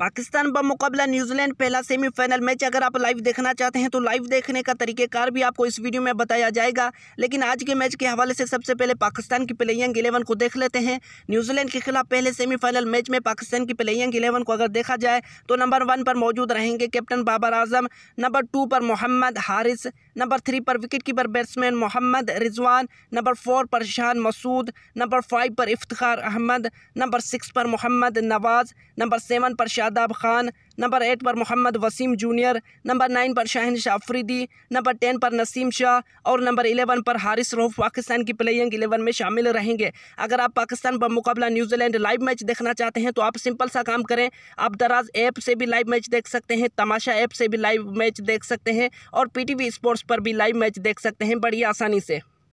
पाकिस्तान मुकाबला न्यूजीलैंड पहला semifinal match अगर आप लाइव देखना चाहते हैं तो लाइव देखने का तरीकेकार भी आपको इस वीडियो में बताया जाएगा लेकिन आज के मैच के हवाले से सबसे पहले पाकिस्तान की प्लेइंग इलेवन को देख लेते हैं न्यूजीलैंड के खिलाफ पहले सेमीफाइनल मैच में पाकिस्तान की प्लेइंग इलेवन को अगर देखा जाए तो नंबर वन पर मौजूद रहेंगे captain Babar Azam number two पर मोहम्मद हारिस नंबर थ्री पर wicket keeper batsman Mohammad Rizwan number four पर शान मसूद नंबर फाइव पर इफ्तार अहमद नंबर सिक्स पर मोहम्मद नवाज़ नंबर सेवन पर शाह आदाब खान नंबर एट पर Mohammad Wasim junior number nine पर शाहन शाह अफरीदी नंबर टेन पर नसीम शाह और नंबर इलेवन पर हारिस रोफ पाकिस्तान की प्लेइंग इलेवन में शामिल रहेंगे अगर आप पाकिस्तान पर मुकाबला न्यूजीलैंड लाइव मैच देखना चाहते हैं तो आप सिंपल सा काम करें आप दराज ऐप से भी लाइव मैच देख सकते हैं तमाशा ऐप से भी लाइव मैच देख सकते हैं और पी टी स्पोर्ट्स पर भी लाइव मैच देख सकते हैं बड़ी आसानी से